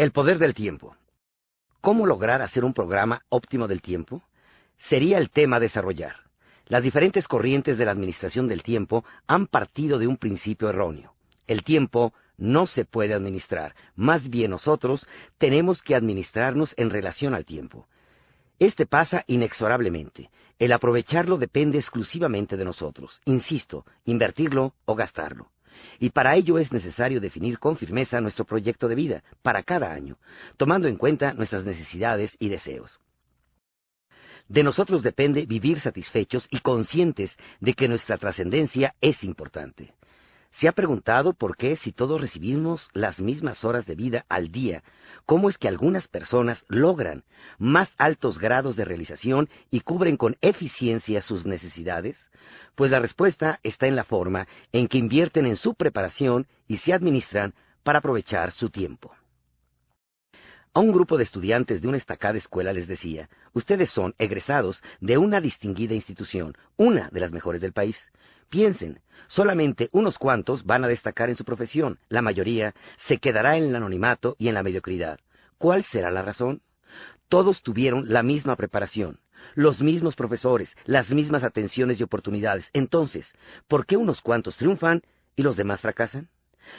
El poder del tiempo. ¿Cómo lograr hacer un programa óptimo del tiempo? Sería el tema a desarrollar. Las diferentes corrientes de la administración del tiempo han partido de un principio erróneo. El tiempo no se puede administrar, más bien nosotros tenemos que administrarnos en relación al tiempo. Este pasa inexorablemente. El aprovecharlo depende exclusivamente de nosotros, insisto, invertirlo o gastarlo. Y para ello es necesario definir con firmeza nuestro proyecto de vida para cada año, tomando en cuenta nuestras necesidades y deseos. De nosotros depende vivir satisfechos y conscientes de que nuestra trascendencia es importante. ¿Se ha preguntado por qué, si todos recibimos las mismas horas de vida al día, cómo es que algunas personas logran más altos grados de realización y cubren con eficiencia sus necesidades? Pues la respuesta está en la forma en que invierten en su preparación y se administran para aprovechar su tiempo. A un grupo de estudiantes de una estacada escuela les decía, ustedes son egresados de una distinguida institución, una de las mejores del país. Piensen, solamente unos cuantos van a destacar en su profesión, la mayoría se quedará en el anonimato y en la mediocridad. ¿Cuál será la razón? Todos tuvieron la misma preparación, los mismos profesores, las mismas atenciones y oportunidades. Entonces, ¿por qué unos cuantos triunfan y los demás fracasan?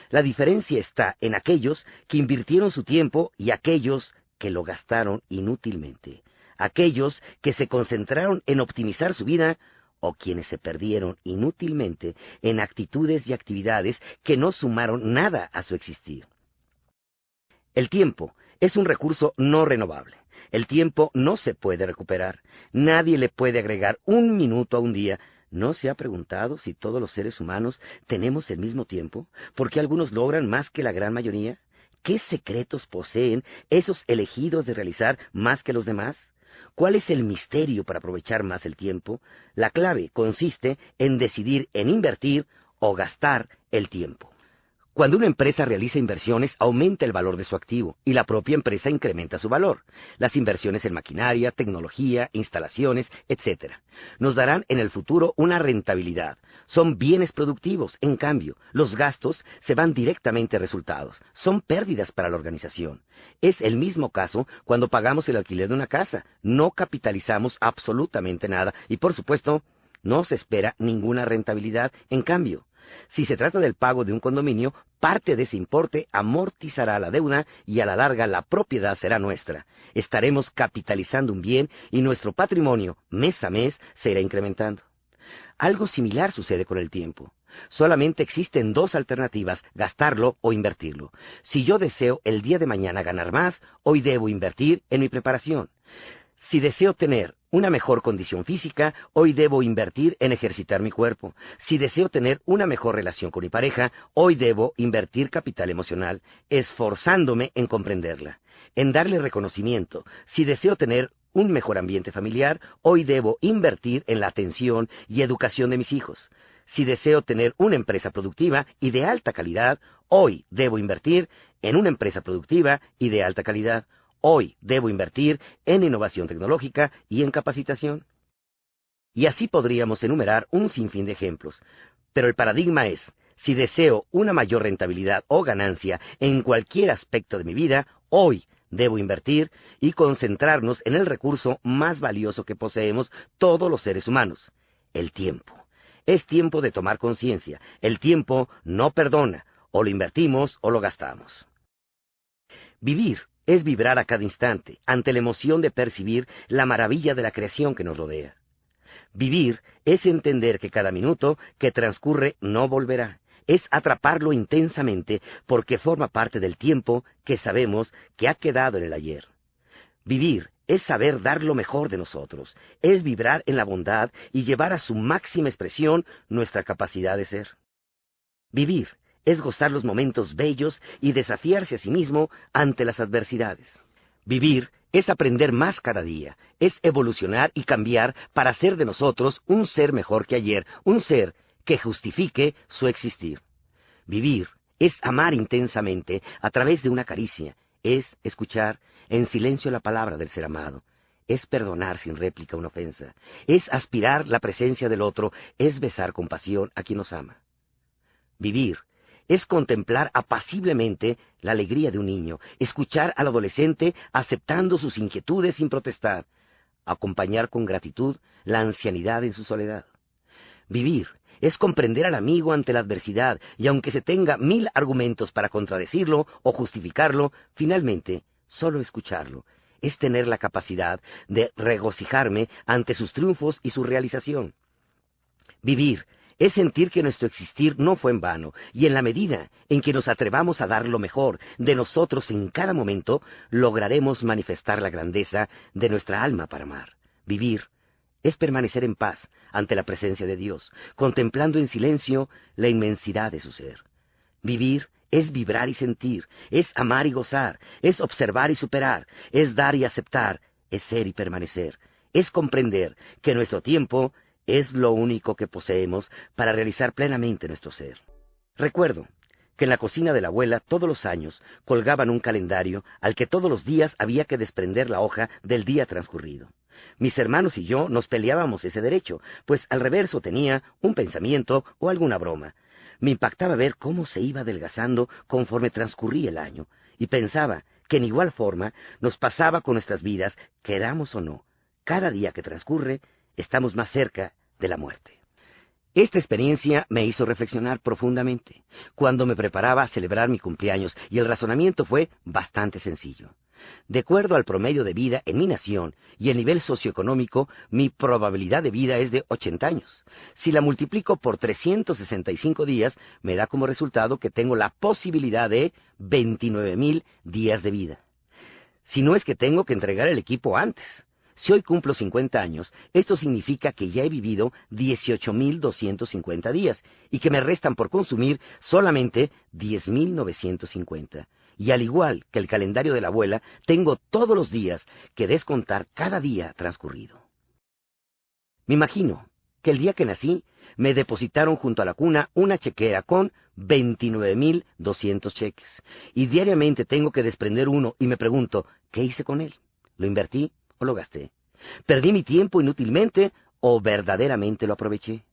La diferencia está en aquellos que invirtieron su tiempo y aquellos que lo gastaron inútilmente, aquellos que se concentraron en optimizar su vida o quienes se perdieron inútilmente en actitudes y actividades que no sumaron nada a su existir. El tiempo es un recurso no renovable. El tiempo no se puede recuperar. Nadie le puede agregar un minuto a un día. ¿No se ha preguntado si todos los seres humanos tenemos el mismo tiempo? ¿Por qué algunos logran más que la gran mayoría? ¿Qué secretos poseen esos elegidos de realizar más que los demás? ¿Cuál es el misterio para aprovechar más el tiempo? La clave consiste en decidir en invertir o gastar el tiempo. Cuando una empresa realiza inversiones, aumenta el valor de su activo y la propia empresa incrementa su valor. Las inversiones en maquinaria, tecnología, instalaciones, etc. nos darán en el futuro una rentabilidad. Son bienes productivos, en cambio, los gastos se van directamente a resultados. Son pérdidas para la organización. Es el mismo caso cuando pagamos el alquiler de una casa. No capitalizamos absolutamente nada y, por supuesto, no se espera ninguna rentabilidad en cambio. Si se trata del pago de un condominio, parte de ese importe amortizará la deuda y a la larga la propiedad será nuestra. Estaremos capitalizando un bien y nuestro patrimonio mes a mes se irá incrementando. Algo similar sucede con el tiempo. Solamente existen dos alternativas, gastarlo o invertirlo. Si yo deseo el día de mañana ganar más, hoy debo invertir en mi preparación. Si deseo tener una mejor condición física, hoy debo invertir en ejercitar mi cuerpo. Si deseo tener una mejor relación con mi pareja, hoy debo invertir capital emocional, esforzándome en comprenderla, en darle reconocimiento. Si deseo tener un mejor ambiente familiar, hoy debo invertir en la atención y educación de mis hijos. Si deseo tener una empresa productiva y de alta calidad, hoy debo invertir en una empresa productiva y de alta calidad. Hoy debo invertir en innovación tecnológica y en capacitación. Y así podríamos enumerar un sinfín de ejemplos. Pero el paradigma es, si deseo una mayor rentabilidad o ganancia en cualquier aspecto de mi vida, hoy debo invertir y concentrarnos en el recurso más valioso que poseemos todos los seres humanos, el tiempo. Es tiempo de tomar conciencia. El tiempo no perdona. O lo invertimos o lo gastamos. Vivir es vibrar a cada instante ante la emoción de percibir la maravilla de la creación que nos rodea. Vivir es entender que cada minuto que transcurre no volverá, es atraparlo intensamente porque forma parte del tiempo que sabemos que ha quedado en el ayer. Vivir es saber dar lo mejor de nosotros, es vibrar en la bondad y llevar a su máxima expresión nuestra capacidad de ser. Vivir es gozar los momentos bellos y desafiarse a sí mismo ante las adversidades. Vivir es aprender más cada día, es evolucionar y cambiar para ser de nosotros un ser mejor que ayer, un ser que justifique su existir. Vivir es amar intensamente a través de una caricia, es escuchar en silencio la palabra del ser amado, es perdonar sin réplica una ofensa, es aspirar la presencia del otro, es besar con pasión a quien nos ama. Vivir es contemplar apaciblemente la alegría de un niño, escuchar al adolescente aceptando sus inquietudes sin protestar, acompañar con gratitud la ancianidad en su soledad. Vivir es comprender al amigo ante la adversidad y aunque se tenga mil argumentos para contradecirlo o justificarlo, finalmente, solo escucharlo es tener la capacidad de regocijarme ante sus triunfos y su realización. Vivir es sentir que nuestro existir no fue en vano, y en la medida en que nos atrevamos a dar lo mejor de nosotros en cada momento, lograremos manifestar la grandeza de nuestra alma para amar. Vivir es permanecer en paz ante la presencia de Dios, contemplando en silencio la inmensidad de su ser. Vivir es vibrar y sentir, es amar y gozar, es observar y superar, es dar y aceptar, es ser y permanecer, es comprender que nuestro tiempo es lo único que poseemos para realizar plenamente nuestro ser. Recuerdo que en la cocina de la abuela todos los años colgaban un calendario al que todos los días había que desprender la hoja del día transcurrido. Mis hermanos y yo nos peleábamos ese derecho, pues al reverso tenía un pensamiento o alguna broma. Me impactaba ver cómo se iba adelgazando conforme transcurría el año, y pensaba que en igual forma nos pasaba con nuestras vidas, queramos o no, cada día que transcurre estamos más cerca de la muerte. Esta experiencia me hizo reflexionar profundamente cuando me preparaba a celebrar mi cumpleaños y el razonamiento fue bastante sencillo. De acuerdo al promedio de vida en mi nación y el nivel socioeconómico, mi probabilidad de vida es de 80 años. Si la multiplico por 365 días, me da como resultado que tengo la posibilidad de 29.000 días de vida. Si no es que tengo que entregar el equipo antes, si hoy cumplo 50 años, esto significa que ya he vivido 18.250 días y que me restan por consumir solamente 10.950. Y al igual que el calendario de la abuela, tengo todos los días que descontar cada día transcurrido. Me imagino que el día que nací, me depositaron junto a la cuna una chequera con 29.200 cheques. Y diariamente tengo que desprender uno y me pregunto, ¿qué hice con él? ¿Lo invertí? lo gasté? ¿Perdí mi tiempo inútilmente o verdaderamente lo aproveché?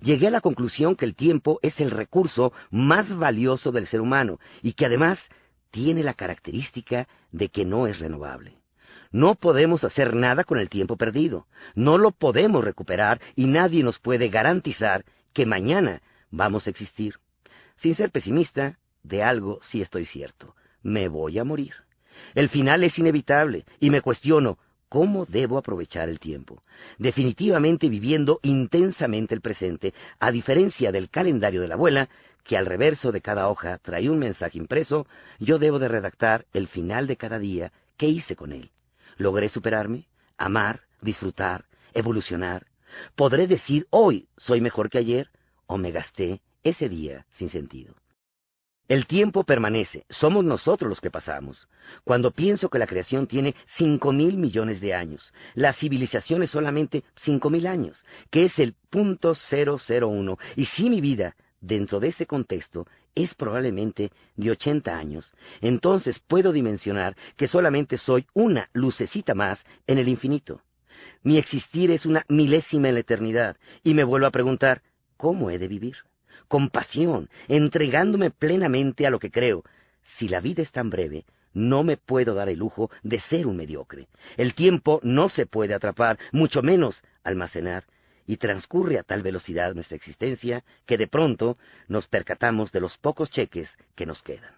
Llegué a la conclusión que el tiempo es el recurso más valioso del ser humano y que además tiene la característica de que no es renovable. No podemos hacer nada con el tiempo perdido, no lo podemos recuperar y nadie nos puede garantizar que mañana vamos a existir. Sin ser pesimista, de algo sí estoy cierto, me voy a morir. El final es inevitable y me cuestiono, cómo debo aprovechar el tiempo, definitivamente viviendo intensamente el presente, a diferencia del calendario de la abuela, que al reverso de cada hoja trae un mensaje impreso, yo debo de redactar el final de cada día, que hice con él. ¿Logré superarme? ¿Amar? ¿Disfrutar? ¿Evolucionar? ¿Podré decir hoy soy mejor que ayer? ¿O me gasté ese día sin sentido? El tiempo permanece, somos nosotros los que pasamos. Cuando pienso que la creación tiene cinco mil millones de años, la civilización es solamente cinco mil años, que es el punto cero uno, y si mi vida, dentro de ese contexto, es probablemente de ochenta años, entonces puedo dimensionar que solamente soy una lucecita más en el infinito. Mi existir es una milésima en la eternidad, y me vuelvo a preguntar, ¿cómo he de vivir? con pasión, entregándome plenamente a lo que creo. Si la vida es tan breve, no me puedo dar el lujo de ser un mediocre. El tiempo no se puede atrapar, mucho menos almacenar, y transcurre a tal velocidad nuestra existencia que de pronto nos percatamos de los pocos cheques que nos quedan.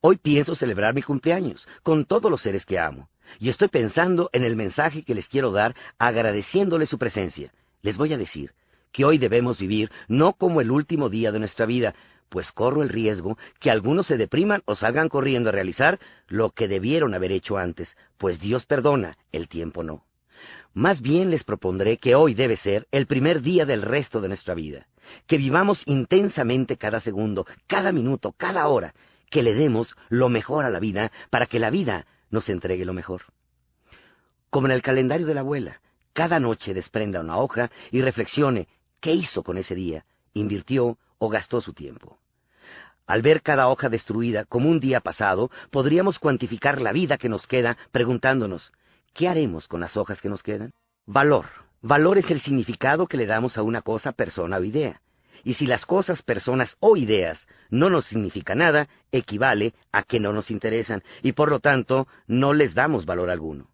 Hoy pienso celebrar mi cumpleaños con todos los seres que amo, y estoy pensando en el mensaje que les quiero dar agradeciéndoles su presencia. Les voy a decir, que hoy debemos vivir no como el último día de nuestra vida, pues corro el riesgo que algunos se depriman o salgan corriendo a realizar lo que debieron haber hecho antes, pues Dios perdona, el tiempo no. Más bien les propondré que hoy debe ser el primer día del resto de nuestra vida, que vivamos intensamente cada segundo, cada minuto, cada hora, que le demos lo mejor a la vida para que la vida nos entregue lo mejor. Como en el calendario de la abuela, cada noche desprenda una hoja y reflexione qué hizo con ese día, invirtió o gastó su tiempo. Al ver cada hoja destruida como un día pasado, podríamos cuantificar la vida que nos queda preguntándonos, ¿qué haremos con las hojas que nos quedan? Valor. Valor es el significado que le damos a una cosa, persona o idea. Y si las cosas, personas o ideas no nos significan nada, equivale a que no nos interesan y por lo tanto no les damos valor alguno.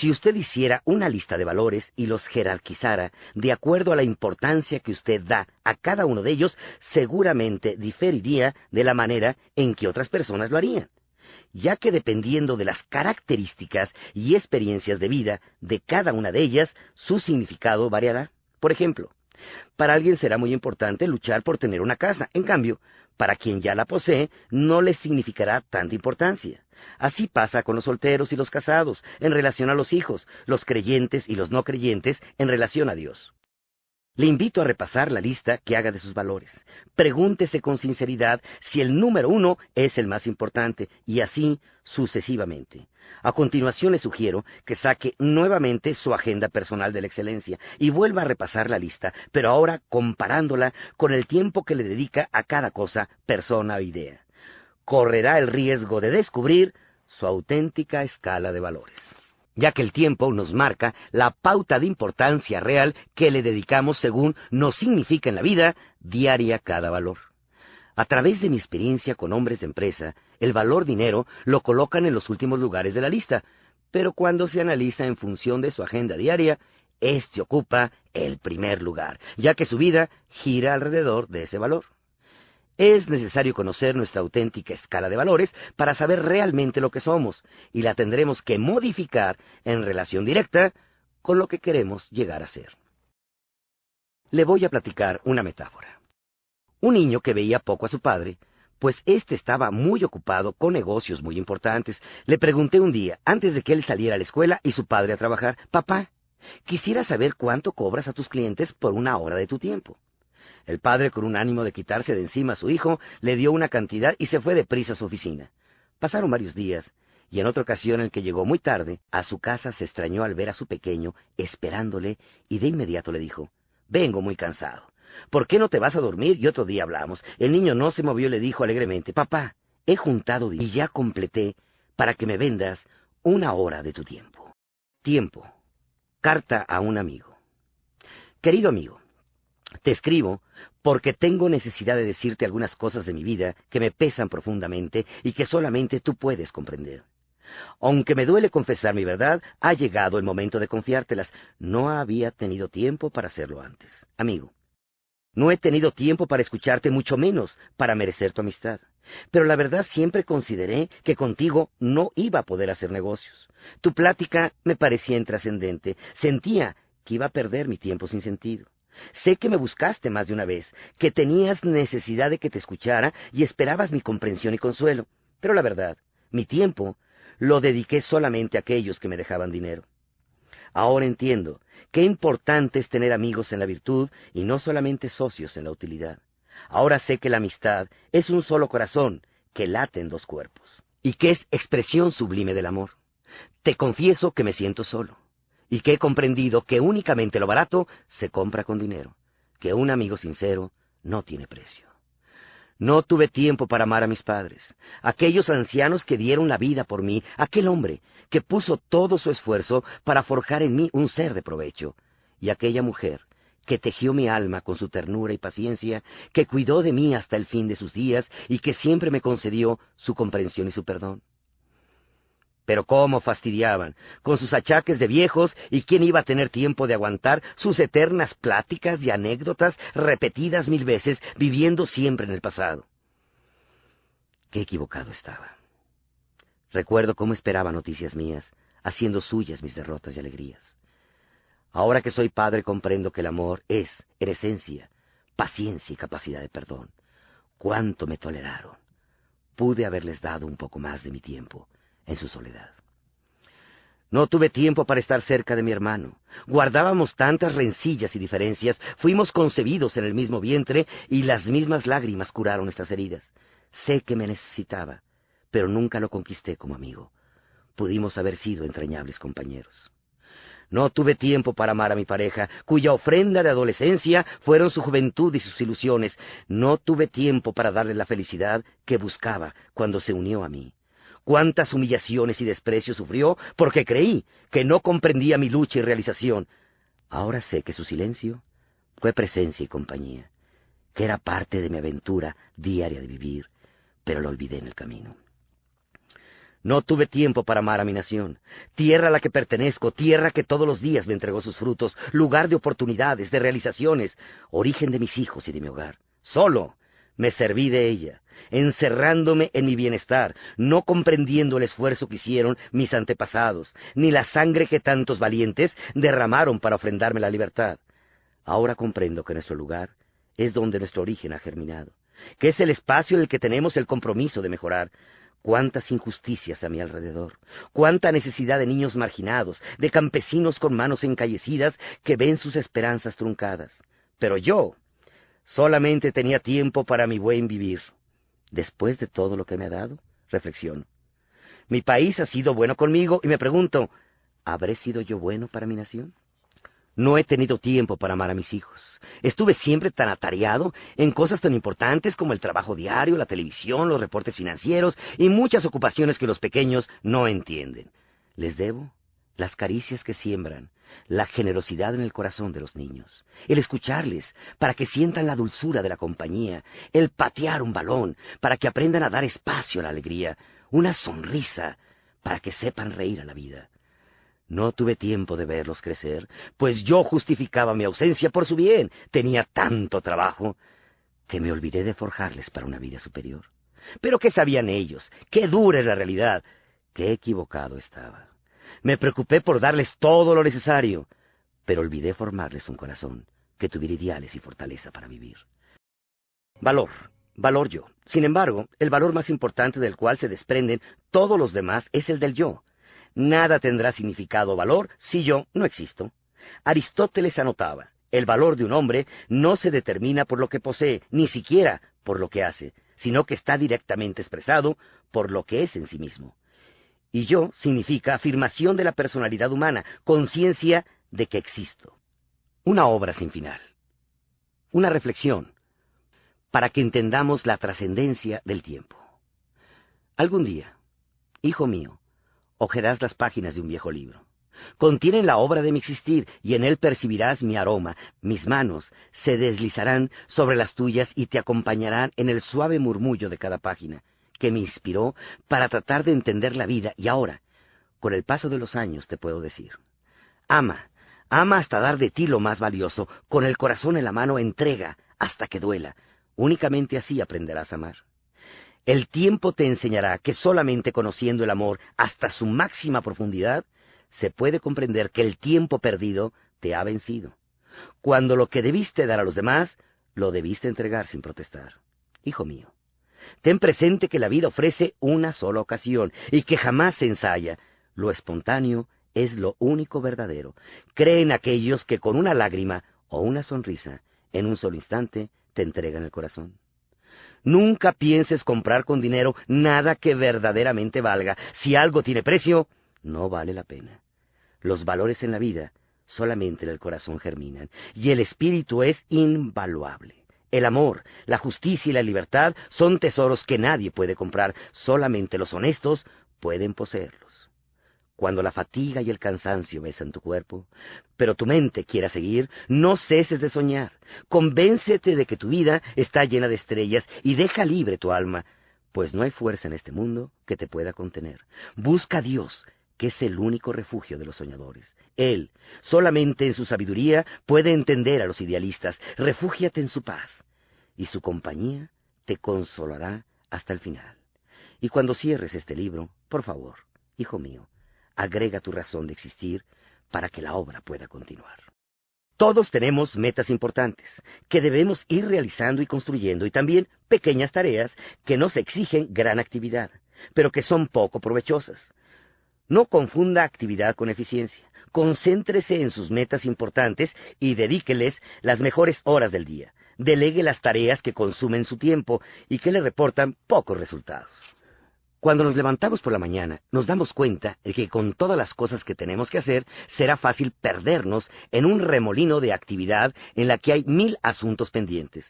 Si usted hiciera una lista de valores y los jerarquizara de acuerdo a la importancia que usted da a cada uno de ellos, seguramente diferiría de la manera en que otras personas lo harían, ya que dependiendo de las características y experiencias de vida de cada una de ellas, su significado variará. Por ejemplo, para alguien será muy importante luchar por tener una casa, en cambio, para quien ya la posee, no le significará tanta importancia. Así pasa con los solteros y los casados, en relación a los hijos, los creyentes y los no creyentes, en relación a Dios. Le invito a repasar la lista que haga de sus valores. Pregúntese con sinceridad si el número uno es el más importante y así sucesivamente. A continuación le sugiero que saque nuevamente su agenda personal de la excelencia y vuelva a repasar la lista, pero ahora comparándola con el tiempo que le dedica a cada cosa, persona o idea. Correrá el riesgo de descubrir su auténtica escala de valores ya que el tiempo nos marca la pauta de importancia real que le dedicamos según nos significa en la vida diaria cada valor. A través de mi experiencia con hombres de empresa, el valor dinero lo colocan en los últimos lugares de la lista, pero cuando se analiza en función de su agenda diaria, éste ocupa el primer lugar, ya que su vida gira alrededor de ese valor. Es necesario conocer nuestra auténtica escala de valores para saber realmente lo que somos y la tendremos que modificar en relación directa con lo que queremos llegar a ser. Le voy a platicar una metáfora. Un niño que veía poco a su padre, pues éste estaba muy ocupado con negocios muy importantes, le pregunté un día, antes de que él saliera a la escuela y su padre a trabajar, Papá, quisiera saber cuánto cobras a tus clientes por una hora de tu tiempo. El padre, con un ánimo de quitarse de encima a su hijo, le dio una cantidad y se fue deprisa a su oficina. Pasaron varios días, y en otra ocasión en que llegó muy tarde, a su casa se extrañó al ver a su pequeño esperándole y de inmediato le dijo, Vengo muy cansado. ¿Por qué no te vas a dormir? Y otro día hablamos. El niño no se movió y le dijo alegremente, Papá, he juntado y ya completé para que me vendas una hora de tu tiempo. Tiempo. Carta a un amigo. Querido amigo, te escribo porque tengo necesidad de decirte algunas cosas de mi vida que me pesan profundamente y que solamente tú puedes comprender. Aunque me duele confesar mi verdad, ha llegado el momento de confiártelas. No había tenido tiempo para hacerlo antes. Amigo, no he tenido tiempo para escucharte, mucho menos para merecer tu amistad. Pero la verdad siempre consideré que contigo no iba a poder hacer negocios. Tu plática me parecía intrascendente. Sentía que iba a perder mi tiempo sin sentido. Sé que me buscaste más de una vez, que tenías necesidad de que te escuchara y esperabas mi comprensión y consuelo. Pero la verdad, mi tiempo lo dediqué solamente a aquellos que me dejaban dinero. Ahora entiendo qué importante es tener amigos en la virtud y no solamente socios en la utilidad. Ahora sé que la amistad es un solo corazón que late en dos cuerpos y que es expresión sublime del amor. Te confieso que me siento solo y que he comprendido que únicamente lo barato se compra con dinero, que un amigo sincero no tiene precio. No tuve tiempo para amar a mis padres, aquellos ancianos que dieron la vida por mí, aquel hombre que puso todo su esfuerzo para forjar en mí un ser de provecho, y aquella mujer que tejió mi alma con su ternura y paciencia, que cuidó de mí hasta el fin de sus días y que siempre me concedió su comprensión y su perdón. Pero cómo fastidiaban, con sus achaques de viejos, y quién iba a tener tiempo de aguantar sus eternas pláticas y anécdotas repetidas mil veces, viviendo siempre en el pasado. Qué equivocado estaba. Recuerdo cómo esperaba noticias mías, haciendo suyas mis derrotas y alegrías. Ahora que soy padre comprendo que el amor es, en esencia, paciencia y capacidad de perdón. Cuánto me toleraron. Pude haberles dado un poco más de mi tiempo en su soledad. No tuve tiempo para estar cerca de mi hermano. Guardábamos tantas rencillas y diferencias, fuimos concebidos en el mismo vientre y las mismas lágrimas curaron nuestras heridas. Sé que me necesitaba, pero nunca lo conquisté como amigo. Pudimos haber sido entrañables compañeros. No tuve tiempo para amar a mi pareja, cuya ofrenda de adolescencia fueron su juventud y sus ilusiones. No tuve tiempo para darle la felicidad que buscaba cuando se unió a mí cuántas humillaciones y desprecios sufrió porque creí que no comprendía mi lucha y realización. Ahora sé que su silencio fue presencia y compañía, que era parte de mi aventura diaria de vivir, pero lo olvidé en el camino. No tuve tiempo para amar a mi nación, tierra a la que pertenezco, tierra que todos los días me entregó sus frutos, lugar de oportunidades, de realizaciones, origen de mis hijos y de mi hogar. Solo, me serví de ella, encerrándome en mi bienestar, no comprendiendo el esfuerzo que hicieron mis antepasados, ni la sangre que tantos valientes derramaron para ofrendarme la libertad. Ahora comprendo que nuestro lugar es donde nuestro origen ha germinado, que es el espacio en el que tenemos el compromiso de mejorar, cuántas injusticias a mi alrededor, cuánta necesidad de niños marginados, de campesinos con manos encallecidas que ven sus esperanzas truncadas. Pero yo, Solamente tenía tiempo para mi buen vivir. Después de todo lo que me ha dado, reflexiono. Mi país ha sido bueno conmigo y me pregunto, ¿habré sido yo bueno para mi nación? No he tenido tiempo para amar a mis hijos. Estuve siempre tan atareado en cosas tan importantes como el trabajo diario, la televisión, los reportes financieros y muchas ocupaciones que los pequeños no entienden. Les debo las caricias que siembran, la generosidad en el corazón de los niños, el escucharles para que sientan la dulzura de la compañía, el patear un balón para que aprendan a dar espacio a la alegría, una sonrisa para que sepan reír a la vida. No tuve tiempo de verlos crecer, pues yo justificaba mi ausencia por su bien. Tenía tanto trabajo que me olvidé de forjarles para una vida superior. Pero ¿qué sabían ellos? ¿Qué dura es la realidad? ¿Qué equivocado estaba? Me preocupé por darles todo lo necesario, pero olvidé formarles un corazón que tuviera ideales y fortaleza para vivir. Valor, valor yo. Sin embargo, el valor más importante del cual se desprenden todos los demás es el del yo. Nada tendrá significado valor si yo no existo. Aristóteles anotaba, el valor de un hombre no se determina por lo que posee, ni siquiera por lo que hace, sino que está directamente expresado por lo que es en sí mismo. Y yo significa afirmación de la personalidad humana, conciencia de que existo. Una obra sin final. Una reflexión para que entendamos la trascendencia del tiempo. Algún día, hijo mío, ojerás las páginas de un viejo libro. Contienen la obra de mi existir y en él percibirás mi aroma, mis manos se deslizarán sobre las tuyas y te acompañarán en el suave murmullo de cada página que me inspiró para tratar de entender la vida y ahora, con el paso de los años, te puedo decir. Ama, ama hasta dar de ti lo más valioso, con el corazón en la mano entrega hasta que duela. Únicamente así aprenderás a amar. El tiempo te enseñará que solamente conociendo el amor hasta su máxima profundidad, se puede comprender que el tiempo perdido te ha vencido. Cuando lo que debiste dar a los demás, lo debiste entregar sin protestar. Hijo mío, Ten presente que la vida ofrece una sola ocasión y que jamás se ensaya. Lo espontáneo es lo único verdadero. Creen aquellos que con una lágrima o una sonrisa, en un solo instante, te entregan el corazón. Nunca pienses comprar con dinero nada que verdaderamente valga. Si algo tiene precio, no vale la pena. Los valores en la vida solamente en el corazón germinan, y el espíritu es invaluable. El amor, la justicia y la libertad son tesoros que nadie puede comprar, solamente los honestos pueden poseerlos. Cuando la fatiga y el cansancio besan tu cuerpo, pero tu mente quiera seguir, no ceses de soñar. Convéncete de que tu vida está llena de estrellas y deja libre tu alma, pues no hay fuerza en este mundo que te pueda contener. Busca a Dios, que es el único refugio de los soñadores. Él, solamente en su sabiduría, puede entender a los idealistas. Refúgiate en su paz, y su compañía te consolará hasta el final. Y cuando cierres este libro, por favor, hijo mío, agrega tu razón de existir para que la obra pueda continuar. Todos tenemos metas importantes que debemos ir realizando y construyendo y también pequeñas tareas que nos exigen gran actividad, pero que son poco provechosas. No confunda actividad con eficiencia. Concéntrese en sus metas importantes y dedíqueles las mejores horas del día. Delegue las tareas que consumen su tiempo y que le reportan pocos resultados. Cuando nos levantamos por la mañana, nos damos cuenta de que con todas las cosas que tenemos que hacer, será fácil perdernos en un remolino de actividad en la que hay mil asuntos pendientes.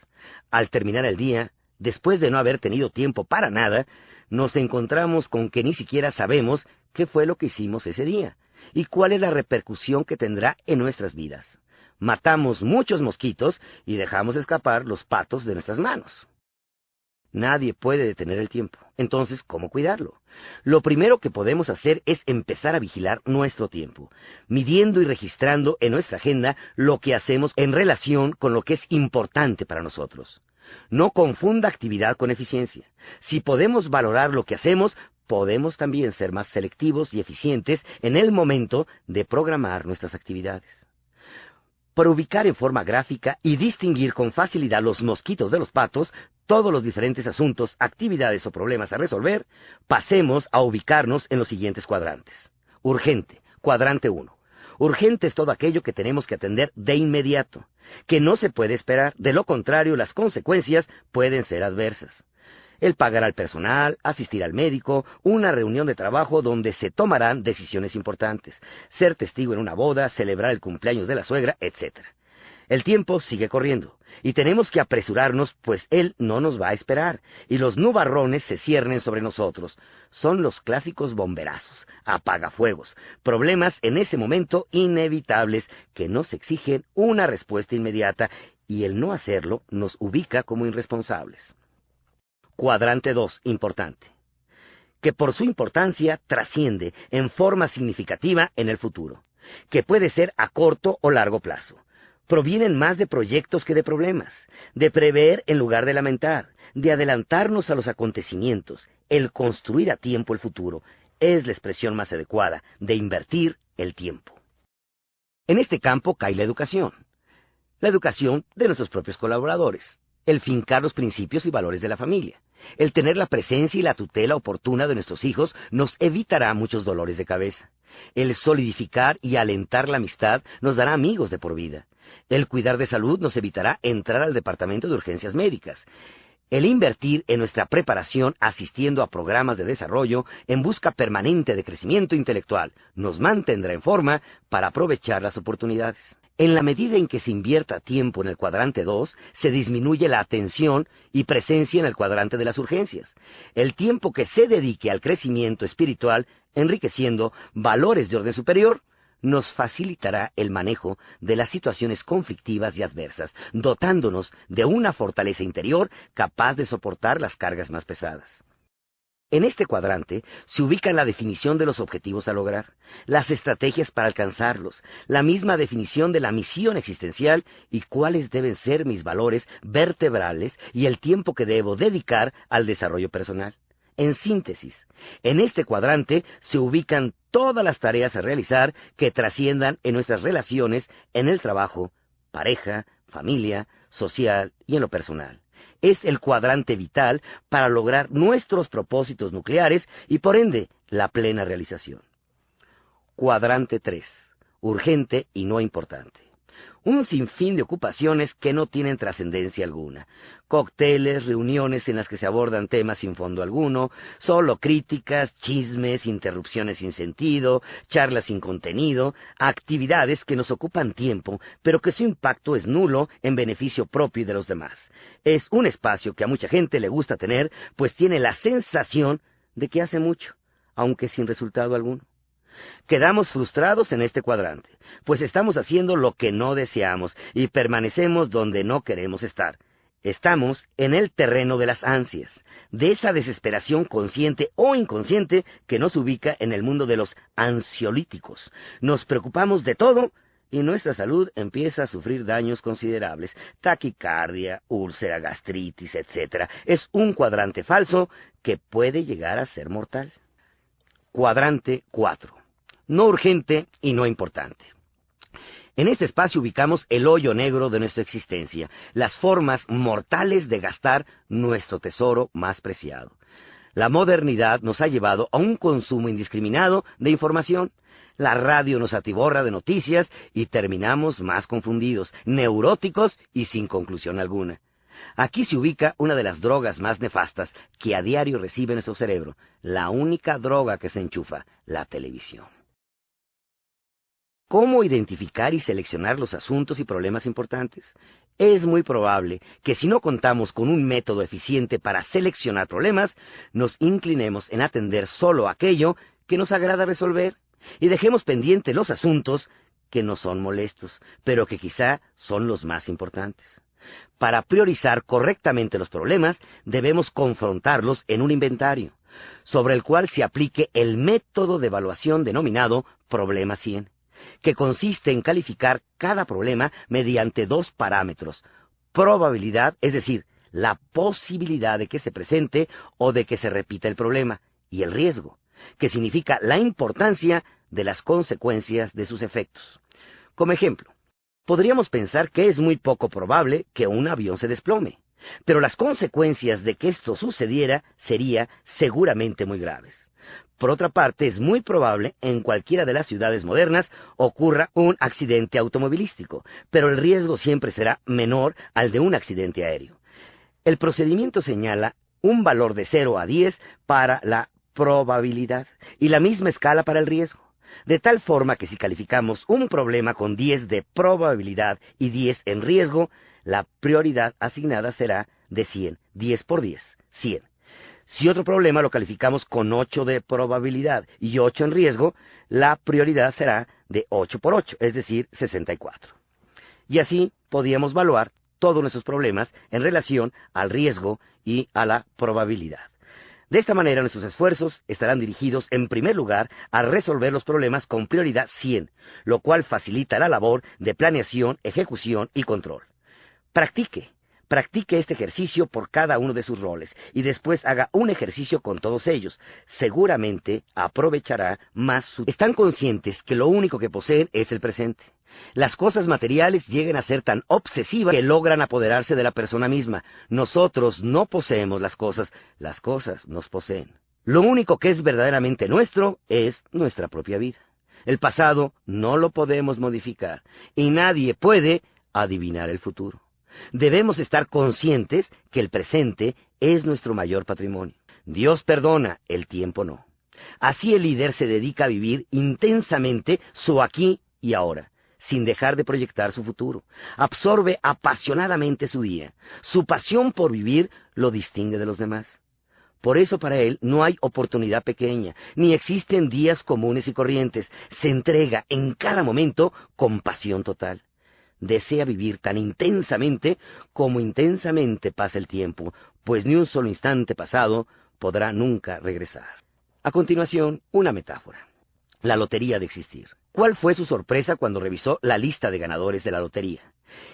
Al terminar el día, después de no haber tenido tiempo para nada, nos encontramos con que ni siquiera sabemos qué fue lo que hicimos ese día y cuál es la repercusión que tendrá en nuestras vidas. Matamos muchos mosquitos y dejamos escapar los patos de nuestras manos. Nadie puede detener el tiempo. Entonces, ¿cómo cuidarlo? Lo primero que podemos hacer es empezar a vigilar nuestro tiempo, midiendo y registrando en nuestra agenda lo que hacemos en relación con lo que es importante para nosotros. No confunda actividad con eficiencia. Si podemos valorar lo que hacemos, podemos también ser más selectivos y eficientes en el momento de programar nuestras actividades. Para ubicar en forma gráfica y distinguir con facilidad los mosquitos de los patos, todos los diferentes asuntos, actividades o problemas a resolver, pasemos a ubicarnos en los siguientes cuadrantes. Urgente, cuadrante 1. Urgente es todo aquello que tenemos que atender de inmediato, que no se puede esperar, de lo contrario las consecuencias pueden ser adversas. El pagar al personal, asistir al médico, una reunión de trabajo donde se tomarán decisiones importantes, ser testigo en una boda, celebrar el cumpleaños de la suegra, etc. El tiempo sigue corriendo, y tenemos que apresurarnos, pues él no nos va a esperar, y los nubarrones se ciernen sobre nosotros. Son los clásicos bomberazos, apagafuegos, problemas en ese momento inevitables que nos exigen una respuesta inmediata, y el no hacerlo nos ubica como irresponsables. Cuadrante 2, importante. Que por su importancia trasciende en forma significativa en el futuro, que puede ser a corto o largo plazo. Provienen más de proyectos que de problemas, de prever en lugar de lamentar, de adelantarnos a los acontecimientos, el construir a tiempo el futuro, es la expresión más adecuada de invertir el tiempo. En este campo cae la educación. La educación de nuestros propios colaboradores, el fincar los principios y valores de la familia. El tener la presencia y la tutela oportuna de nuestros hijos nos evitará muchos dolores de cabeza. El solidificar y alentar la amistad nos dará amigos de por vida. El cuidar de salud nos evitará entrar al departamento de urgencias médicas. El invertir en nuestra preparación asistiendo a programas de desarrollo en busca permanente de crecimiento intelectual nos mantendrá en forma para aprovechar las oportunidades. En la medida en que se invierta tiempo en el cuadrante 2, se disminuye la atención y presencia en el cuadrante de las urgencias. El tiempo que se dedique al crecimiento espiritual, enriqueciendo valores de orden superior, nos facilitará el manejo de las situaciones conflictivas y adversas, dotándonos de una fortaleza interior capaz de soportar las cargas más pesadas. En este cuadrante se ubica la definición de los objetivos a lograr, las estrategias para alcanzarlos, la misma definición de la misión existencial y cuáles deben ser mis valores vertebrales y el tiempo que debo dedicar al desarrollo personal. En síntesis, en este cuadrante se ubican todas las tareas a realizar que trasciendan en nuestras relaciones en el trabajo, pareja, familia, social y en lo personal. Es el cuadrante vital para lograr nuestros propósitos nucleares y por ende la plena realización. Cuadrante 3. Urgente y no importante un sinfín de ocupaciones que no tienen trascendencia alguna. Cócteles, reuniones en las que se abordan temas sin fondo alguno, solo críticas, chismes, interrupciones sin sentido, charlas sin contenido, actividades que nos ocupan tiempo, pero que su impacto es nulo en beneficio propio de los demás. Es un espacio que a mucha gente le gusta tener, pues tiene la sensación de que hace mucho, aunque sin resultado alguno. Quedamos frustrados en este cuadrante, pues estamos haciendo lo que no deseamos y permanecemos donde no queremos estar. Estamos en el terreno de las ansias, de esa desesperación consciente o inconsciente que nos ubica en el mundo de los ansiolíticos. Nos preocupamos de todo y nuestra salud empieza a sufrir daños considerables, taquicardia, úlcera, gastritis, etc. Es un cuadrante falso que puede llegar a ser mortal. Cuadrante 4 no urgente y no importante. En este espacio ubicamos el hoyo negro de nuestra existencia, las formas mortales de gastar nuestro tesoro más preciado. La modernidad nos ha llevado a un consumo indiscriminado de información. La radio nos atiborra de noticias y terminamos más confundidos, neuróticos y sin conclusión alguna. Aquí se ubica una de las drogas más nefastas que a diario recibe nuestro cerebro, la única droga que se enchufa, la televisión cómo identificar y seleccionar los asuntos y problemas importantes. Es muy probable que si no contamos con un método eficiente para seleccionar problemas, nos inclinemos en atender solo aquello que nos agrada resolver y dejemos pendiente los asuntos que no son molestos, pero que quizá son los más importantes. Para priorizar correctamente los problemas, debemos confrontarlos en un inventario, sobre el cual se aplique el método de evaluación denominado Problema 100 que consiste en calificar cada problema mediante dos parámetros. Probabilidad, es decir, la posibilidad de que se presente o de que se repita el problema, y el riesgo, que significa la importancia de las consecuencias de sus efectos. Como ejemplo, podríamos pensar que es muy poco probable que un avión se desplome, pero las consecuencias de que esto sucediera serían seguramente muy graves. Por otra parte, es muy probable en cualquiera de las ciudades modernas ocurra un accidente automovilístico, pero el riesgo siempre será menor al de un accidente aéreo. El procedimiento señala un valor de 0 a 10 para la probabilidad y la misma escala para el riesgo. De tal forma que si calificamos un problema con 10 de probabilidad y 10 en riesgo, la prioridad asignada será de 100, 10 por 10, 100. Si otro problema lo calificamos con 8 de probabilidad y 8 en riesgo, la prioridad será de 8 por 8, es decir, 64. Y así podríamos evaluar todos nuestros problemas en relación al riesgo y a la probabilidad. De esta manera nuestros esfuerzos estarán dirigidos en primer lugar a resolver los problemas con prioridad 100, lo cual facilita la labor de planeación, ejecución y control. Practique. Practique este ejercicio por cada uno de sus roles y después haga un ejercicio con todos ellos. Seguramente aprovechará más su... Están conscientes que lo único que poseen es el presente. Las cosas materiales llegan a ser tan obsesivas que logran apoderarse de la persona misma. Nosotros no poseemos las cosas, las cosas nos poseen. Lo único que es verdaderamente nuestro es nuestra propia vida. El pasado no lo podemos modificar y nadie puede adivinar el futuro. Debemos estar conscientes que el presente es nuestro mayor patrimonio. Dios perdona, el tiempo no. Así el líder se dedica a vivir intensamente su aquí y ahora, sin dejar de proyectar su futuro. Absorbe apasionadamente su día. Su pasión por vivir lo distingue de los demás. Por eso para él no hay oportunidad pequeña, ni existen días comunes y corrientes. Se entrega en cada momento con pasión total desea vivir tan intensamente como intensamente pasa el tiempo, pues ni un solo instante pasado podrá nunca regresar. A continuación, una metáfora. La lotería de existir. ¿Cuál fue su sorpresa cuando revisó la lista de ganadores de la lotería?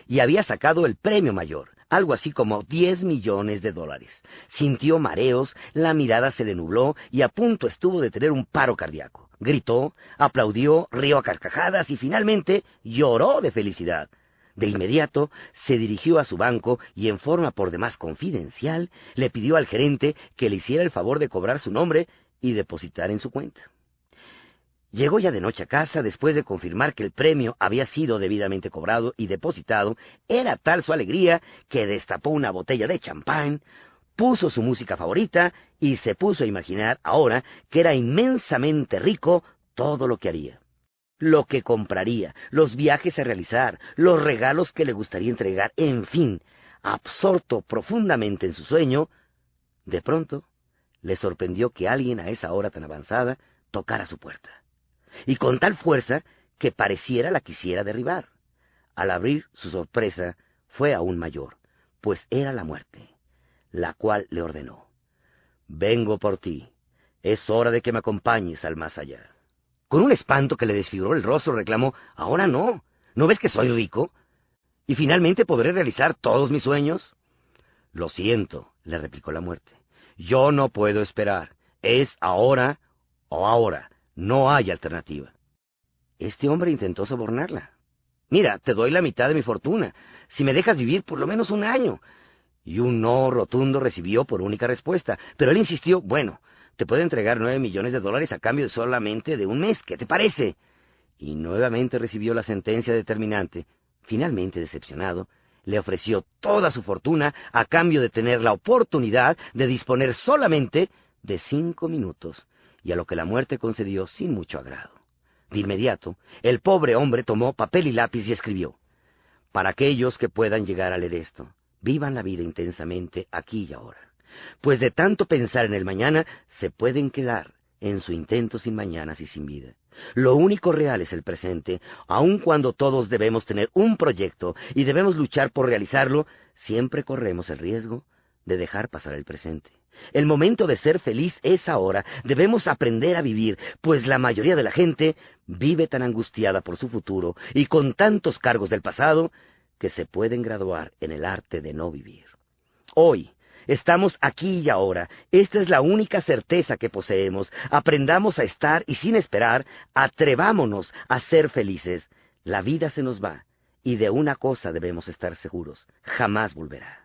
Y había sacado el premio mayor, algo así como diez millones de dólares. Sintió mareos, la mirada se denubló nubló y a punto estuvo de tener un paro cardíaco. Gritó, aplaudió, rió a carcajadas y finalmente lloró de felicidad. De inmediato se dirigió a su banco y en forma por demás confidencial le pidió al gerente que le hiciera el favor de cobrar su nombre y depositar en su cuenta. Llegó ya de noche a casa después de confirmar que el premio había sido debidamente cobrado y depositado. Era tal su alegría que destapó una botella de champán, puso su música favorita y se puso a imaginar ahora que era inmensamente rico todo lo que haría. Lo que compraría, los viajes a realizar, los regalos que le gustaría entregar, en fin, absorto profundamente en su sueño, de pronto le sorprendió que alguien a esa hora tan avanzada tocara su puerta y con tal fuerza que pareciera la quisiera derribar. Al abrir su sorpresa fue aún mayor, pues era la muerte, la cual le ordenó, Vengo por ti, es hora de que me acompañes al más allá. Con un espanto que le desfiguró el rostro, reclamó, Ahora no, ¿no ves que soy rico? ¿Y finalmente podré realizar todos mis sueños? Lo siento, le replicó la muerte, yo no puedo esperar, es ahora o ahora. No hay alternativa. Este hombre intentó sobornarla. Mira, te doy la mitad de mi fortuna, si me dejas vivir por lo menos un año. Y un no rotundo recibió por única respuesta, pero él insistió, bueno, te puedo entregar nueve millones de dólares a cambio de solamente de un mes, ¿qué te parece? Y nuevamente recibió la sentencia determinante. Finalmente decepcionado, le ofreció toda su fortuna a cambio de tener la oportunidad de disponer solamente de cinco minutos y a lo que la muerte concedió sin mucho agrado. De inmediato, el pobre hombre tomó papel y lápiz y escribió, Para aquellos que puedan llegar a leer esto, vivan la vida intensamente aquí y ahora, pues de tanto pensar en el mañana se pueden quedar en su intento sin mañanas y sin vida. Lo único real es el presente, aun cuando todos debemos tener un proyecto y debemos luchar por realizarlo, siempre corremos el riesgo de dejar pasar el presente. El momento de ser feliz es ahora. Debemos aprender a vivir, pues la mayoría de la gente vive tan angustiada por su futuro y con tantos cargos del pasado que se pueden graduar en el arte de no vivir. Hoy, Estamos aquí y ahora. Esta es la única certeza que poseemos. Aprendamos a estar y sin esperar, atrevámonos a ser felices. La vida se nos va y de una cosa debemos estar seguros. Jamás volverá.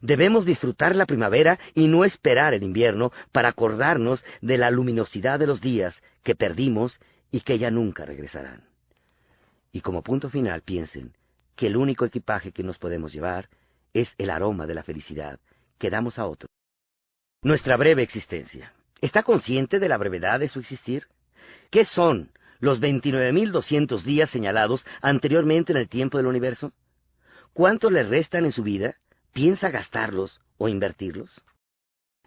Debemos disfrutar la primavera y no esperar el invierno para acordarnos de la luminosidad de los días que perdimos y que ya nunca regresarán. Y como punto final piensen que el único equipaje que nos podemos llevar es el aroma de la felicidad que damos a otros. Nuestra breve existencia. ¿Está consciente de la brevedad de su existir? ¿Qué son los 29.200 días señalados anteriormente en el tiempo del universo? ¿Cuánto le restan en su vida? ¿Piensa gastarlos o invertirlos?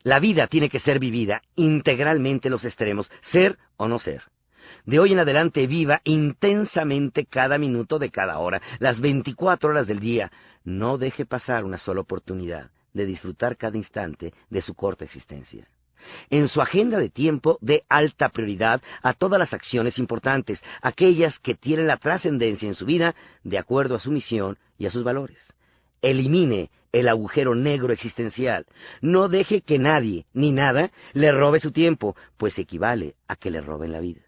La vida tiene que ser vivida integralmente los extremos, ser o no ser. De hoy en adelante viva intensamente cada minuto de cada hora, las 24 horas del día. No deje pasar una sola oportunidad de disfrutar cada instante de su corta existencia. En su agenda de tiempo dé alta prioridad a todas las acciones importantes, aquellas que tienen la trascendencia en su vida de acuerdo a su misión y a sus valores. Elimine el agujero negro existencial. No deje que nadie ni nada le robe su tiempo, pues equivale a que le roben la vida.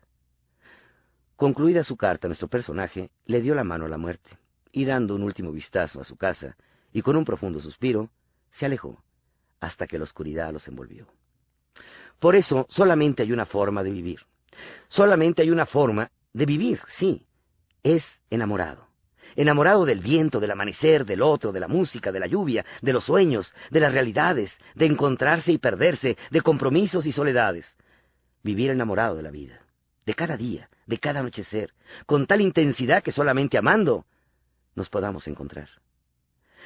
Concluida su carta, nuestro personaje le dio la mano a la muerte, y dando un último vistazo a su casa, y con un profundo suspiro, se alejó, hasta que la oscuridad los envolvió. Por eso solamente hay una forma de vivir. Solamente hay una forma de vivir, sí, es enamorado enamorado del viento, del amanecer, del otro, de la música, de la lluvia, de los sueños, de las realidades, de encontrarse y perderse, de compromisos y soledades. Vivir enamorado de la vida, de cada día, de cada anochecer, con tal intensidad que solamente amando nos podamos encontrar.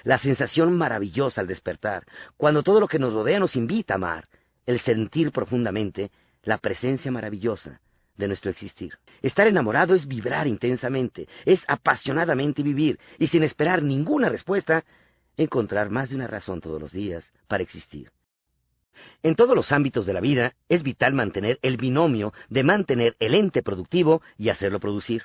La sensación maravillosa al despertar, cuando todo lo que nos rodea nos invita a amar, el sentir profundamente la presencia maravillosa de nuestro existir. Estar enamorado es vibrar intensamente, es apasionadamente vivir y sin esperar ninguna respuesta, encontrar más de una razón todos los días para existir. En todos los ámbitos de la vida es vital mantener el binomio de mantener el ente productivo y hacerlo producir.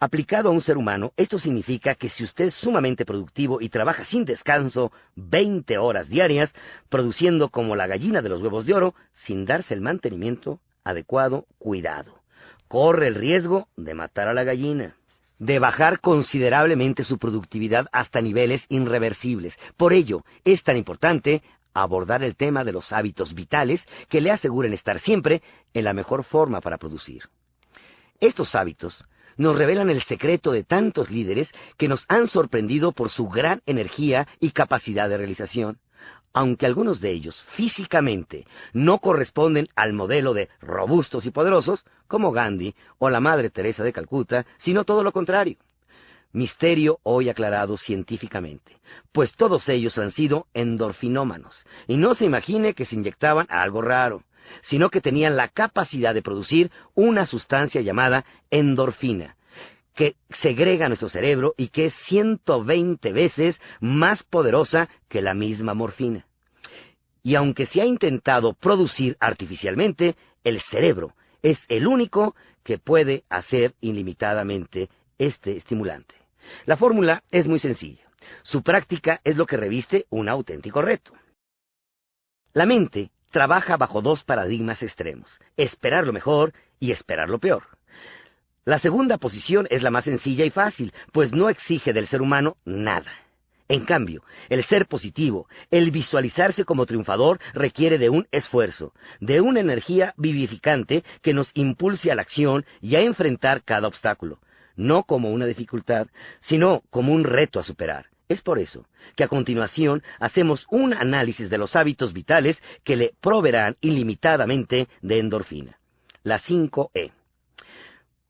Aplicado a un ser humano, esto significa que si usted es sumamente productivo y trabaja sin descanso 20 horas diarias, produciendo como la gallina de los huevos de oro, sin darse el mantenimiento, adecuado cuidado. Corre el riesgo de matar a la gallina, de bajar considerablemente su productividad hasta niveles irreversibles. Por ello, es tan importante abordar el tema de los hábitos vitales que le aseguren estar siempre en la mejor forma para producir. Estos hábitos nos revelan el secreto de tantos líderes que nos han sorprendido por su gran energía y capacidad de realización aunque algunos de ellos físicamente no corresponden al modelo de robustos y poderosos, como Gandhi o la Madre Teresa de Calcuta, sino todo lo contrario. Misterio hoy aclarado científicamente, pues todos ellos han sido endorfinómanos, y no se imagine que se inyectaban a algo raro, sino que tenían la capacidad de producir una sustancia llamada endorfina, que segrega nuestro cerebro y que es 120 veces más poderosa que la misma morfina. Y aunque se ha intentado producir artificialmente, el cerebro es el único que puede hacer ilimitadamente este estimulante. La fórmula es muy sencilla. Su práctica es lo que reviste un auténtico reto. La mente trabaja bajo dos paradigmas extremos, esperar lo mejor y esperar lo peor. La segunda posición es la más sencilla y fácil, pues no exige del ser humano nada. En cambio, el ser positivo, el visualizarse como triunfador, requiere de un esfuerzo, de una energía vivificante que nos impulse a la acción y a enfrentar cada obstáculo, no como una dificultad, sino como un reto a superar. Es por eso que a continuación hacemos un análisis de los hábitos vitales que le proveerán ilimitadamente de endorfina. La 5E.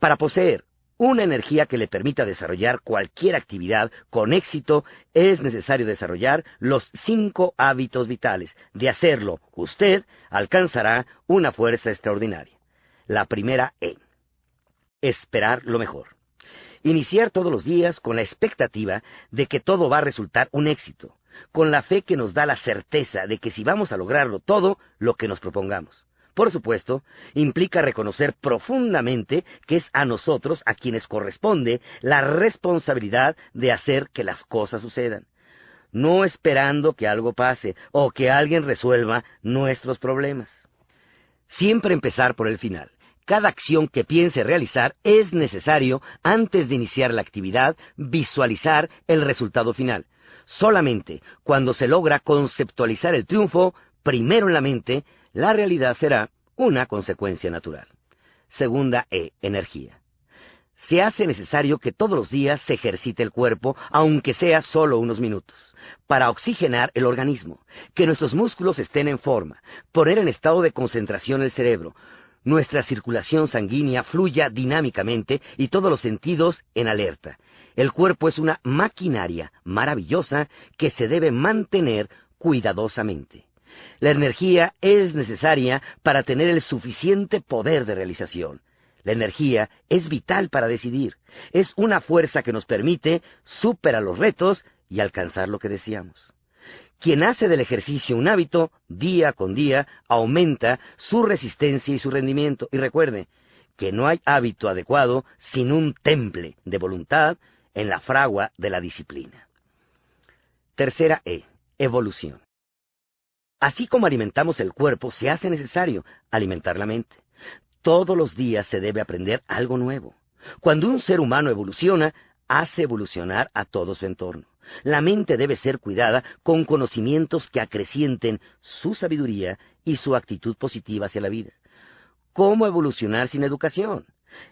Para poseer una energía que le permita desarrollar cualquier actividad con éxito, es necesario desarrollar los cinco hábitos vitales. De hacerlo, usted alcanzará una fuerza extraordinaria. La primera E. Esperar lo mejor. Iniciar todos los días con la expectativa de que todo va a resultar un éxito, con la fe que nos da la certeza de que si vamos a lograrlo todo, lo que nos propongamos. Por supuesto, implica reconocer profundamente que es a nosotros a quienes corresponde la responsabilidad de hacer que las cosas sucedan, no esperando que algo pase o que alguien resuelva nuestros problemas. Siempre empezar por el final. Cada acción que piense realizar es necesario, antes de iniciar la actividad, visualizar el resultado final. Solamente cuando se logra conceptualizar el triunfo, primero en la mente, la realidad será una consecuencia natural. Segunda E, energía. Se hace necesario que todos los días se ejercite el cuerpo, aunque sea solo unos minutos, para oxigenar el organismo, que nuestros músculos estén en forma, poner en estado de concentración el cerebro, nuestra circulación sanguínea fluya dinámicamente y todos los sentidos en alerta. El cuerpo es una maquinaria maravillosa que se debe mantener cuidadosamente. La energía es necesaria para tener el suficiente poder de realización. La energía es vital para decidir. Es una fuerza que nos permite superar los retos y alcanzar lo que deseamos. Quien hace del ejercicio un hábito, día con día, aumenta su resistencia y su rendimiento. Y recuerde que no hay hábito adecuado sin un temple de voluntad en la fragua de la disciplina. Tercera E, evolución. Así como alimentamos el cuerpo, se hace necesario alimentar la mente. Todos los días se debe aprender algo nuevo. Cuando un ser humano evoluciona, hace evolucionar a todo su entorno. La mente debe ser cuidada con conocimientos que acrecienten su sabiduría y su actitud positiva hacia la vida. ¿Cómo evolucionar sin educación?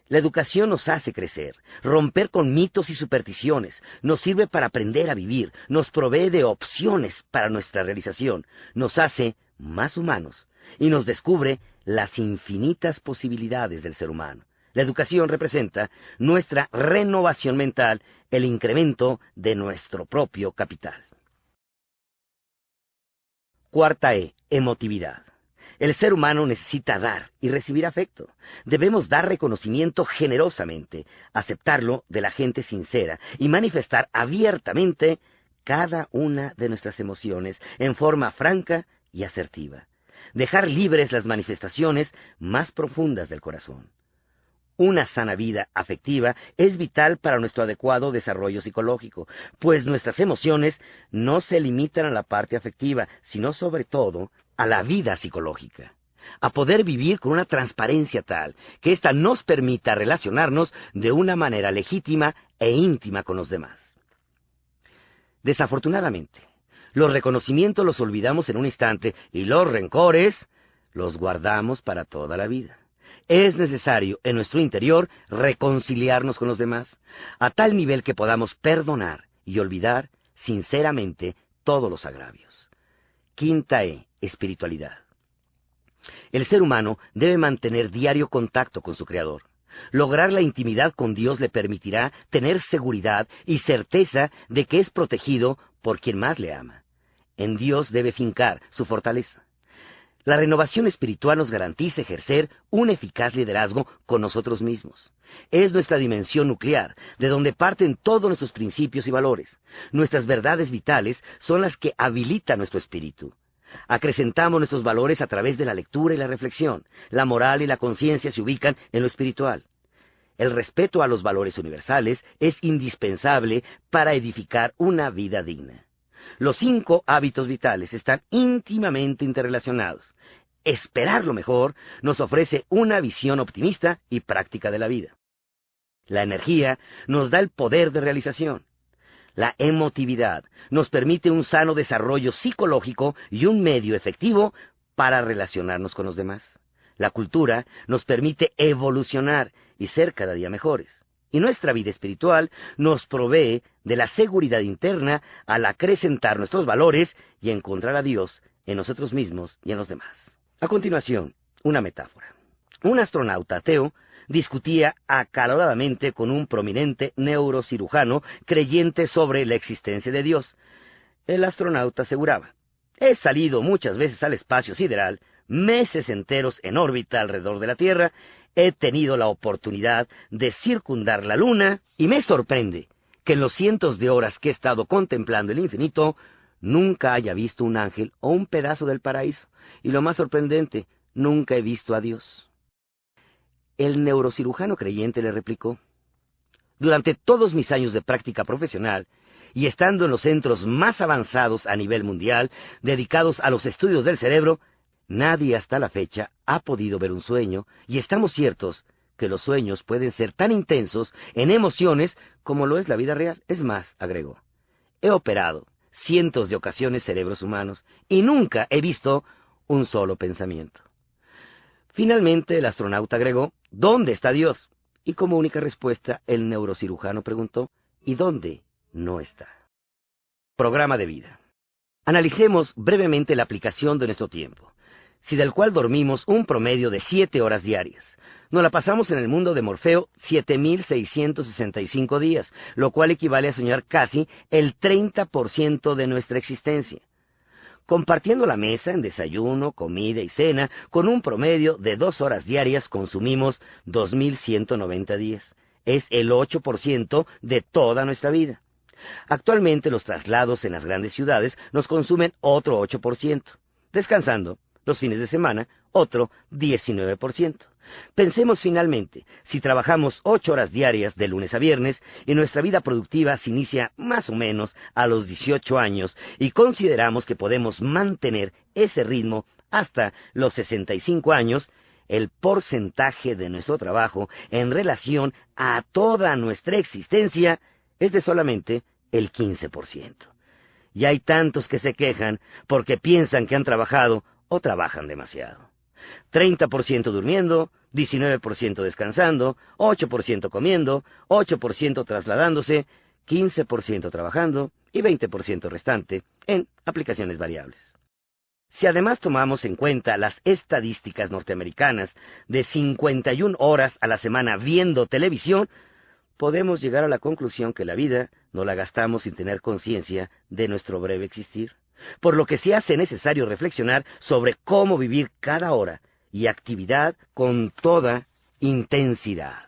La educación nos hace crecer, romper con mitos y supersticiones, nos sirve para aprender a vivir, nos provee de opciones para nuestra realización, nos hace más humanos y nos descubre las infinitas posibilidades del ser humano. La educación representa nuestra renovación mental, el incremento de nuestro propio capital. Cuarta E, emotividad. El ser humano necesita dar y recibir afecto. Debemos dar reconocimiento generosamente, aceptarlo de la gente sincera y manifestar abiertamente cada una de nuestras emociones en forma franca y asertiva. Dejar libres las manifestaciones más profundas del corazón. Una sana vida afectiva es vital para nuestro adecuado desarrollo psicológico, pues nuestras emociones no se limitan a la parte afectiva, sino sobre todo a la vida psicológica, a poder vivir con una transparencia tal que ésta nos permita relacionarnos de una manera legítima e íntima con los demás. Desafortunadamente, los reconocimientos los olvidamos en un instante y los rencores los guardamos para toda la vida es necesario en nuestro interior reconciliarnos con los demás, a tal nivel que podamos perdonar y olvidar sinceramente todos los agravios. Quinta E, espiritualidad. El ser humano debe mantener diario contacto con su Creador. Lograr la intimidad con Dios le permitirá tener seguridad y certeza de que es protegido por quien más le ama. En Dios debe fincar su fortaleza. La renovación espiritual nos garantiza ejercer un eficaz liderazgo con nosotros mismos. Es nuestra dimensión nuclear, de donde parten todos nuestros principios y valores. Nuestras verdades vitales son las que habilitan nuestro espíritu. Acrecentamos nuestros valores a través de la lectura y la reflexión. La moral y la conciencia se ubican en lo espiritual. El respeto a los valores universales es indispensable para edificar una vida digna. Los cinco hábitos vitales están íntimamente interrelacionados. Esperar lo mejor nos ofrece una visión optimista y práctica de la vida. La energía nos da el poder de realización. La emotividad nos permite un sano desarrollo psicológico y un medio efectivo para relacionarnos con los demás. La cultura nos permite evolucionar y ser cada día mejores y nuestra vida espiritual nos provee de la seguridad interna al acrecentar nuestros valores y encontrar a Dios en nosotros mismos y en los demás. A continuación, una metáfora. Un astronauta ateo discutía acaloradamente con un prominente neurocirujano creyente sobre la existencia de Dios. El astronauta aseguraba, he salido muchas veces al espacio sideral meses enteros en órbita alrededor de la Tierra, he tenido la oportunidad de circundar la Luna y me sorprende que en los cientos de horas que he estado contemplando el infinito, nunca haya visto un ángel o un pedazo del paraíso. Y lo más sorprendente, nunca he visto a Dios. El neurocirujano creyente le replicó, durante todos mis años de práctica profesional, y estando en los centros más avanzados a nivel mundial, dedicados a los estudios del cerebro, Nadie hasta la fecha ha podido ver un sueño y estamos ciertos que los sueños pueden ser tan intensos en emociones como lo es la vida real. Es más, agregó, he operado cientos de ocasiones cerebros humanos y nunca he visto un solo pensamiento. Finalmente el astronauta agregó, ¿dónde está Dios? Y como única respuesta el neurocirujano preguntó, ¿y dónde no está? Programa de vida. Analicemos brevemente la aplicación de nuestro tiempo si del cual dormimos un promedio de siete horas diarias. Nos la pasamos en el mundo de Morfeo 7.665 días, lo cual equivale a soñar casi el 30% de nuestra existencia. Compartiendo la mesa en desayuno, comida y cena, con un promedio de dos horas diarias consumimos 2.190 días. Es el 8% de toda nuestra vida. Actualmente los traslados en las grandes ciudades nos consumen otro 8%. Descansando, los fines de semana, otro 19%. Pensemos finalmente, si trabajamos ocho horas diarias de lunes a viernes y nuestra vida productiva se inicia más o menos a los 18 años y consideramos que podemos mantener ese ritmo hasta los 65 años, el porcentaje de nuestro trabajo en relación a toda nuestra existencia es de solamente el 15%. Y hay tantos que se quejan porque piensan que han trabajado o trabajan demasiado. 30% durmiendo, 19% descansando, 8% comiendo, 8% trasladándose, 15% trabajando y 20% restante en aplicaciones variables. Si además tomamos en cuenta las estadísticas norteamericanas de 51 horas a la semana viendo televisión, podemos llegar a la conclusión que la vida no la gastamos sin tener conciencia de nuestro breve existir por lo que se hace necesario reflexionar sobre cómo vivir cada hora y actividad con toda intensidad,